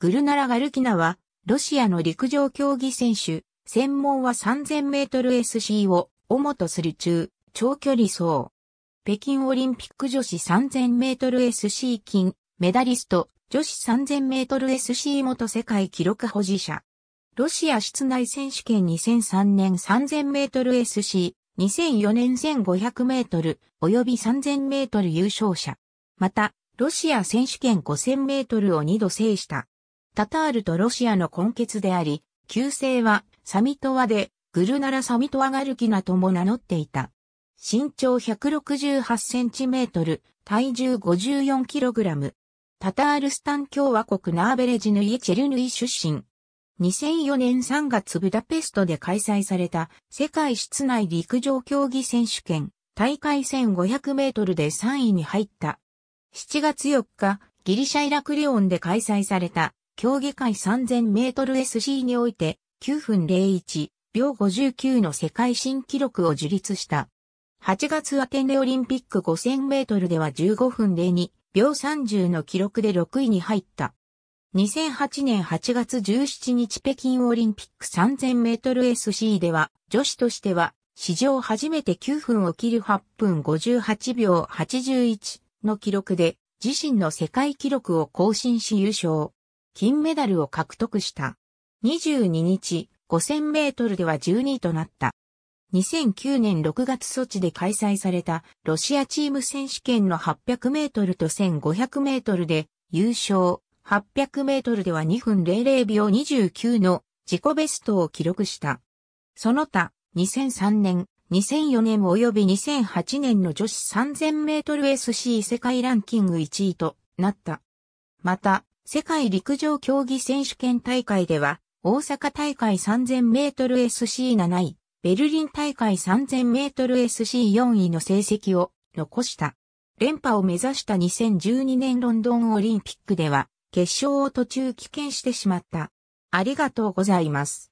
グルナラ・ガルキナは、ロシアの陸上競技選手、専門は3000メートル SC を主とする中、長距離走。北京オリンピック女子3000メートル SC 金、メダリスト、女子3000メートル SC 元世界記録保持者。ロシア室内選手権2003年3000メートル SC、2004年1500メートル、及び3000メートル優勝者。また、ロシア選手権5000メートルを2度制した。タタールとロシアの根血であり、旧姓はサミトワで、グルナラサミトワガルキナとも名乗っていた。身長168センチメートル、体重54キログラム。タタールスタン共和国ナーベレジヌイ・チェルヌイ出身。2004年3月ブダペストで開催された世界室内陸上競技選手権大会1500メートルで3位に入った。7月4日、ギリシャイラクリオンで開催された競技会 3000mSC において、9分01秒59の世界新記録を樹立した。8月アテンレオリンピック5000メートルでは15分02秒30の記録で6位に入った。2008年8月17日北京オリンピック3000メートル SC では、女子としては、史上初めて9分を切る8分58秒81の記録で、自身の世界記録を更新し優勝。金メダルを獲得した。22日、5000メートルでは12位となった。2009年6月措置で開催されたロシアチーム選手権の800メートルと1500メートルで優勝。800メートルでは2分00秒29の自己ベストを記録した。その他、2003年、2004年及び2008年の女子3000メートル SC 世界ランキング1位となった。また、世界陸上競技選手権大会では、大阪大会3000メートル SC7 位、ベルリン大会3000メートル SC4 位の成績を残した。連覇を目指した2012年ロンドンオリンピックでは、決勝を途中棄権してしまった。ありがとうございます。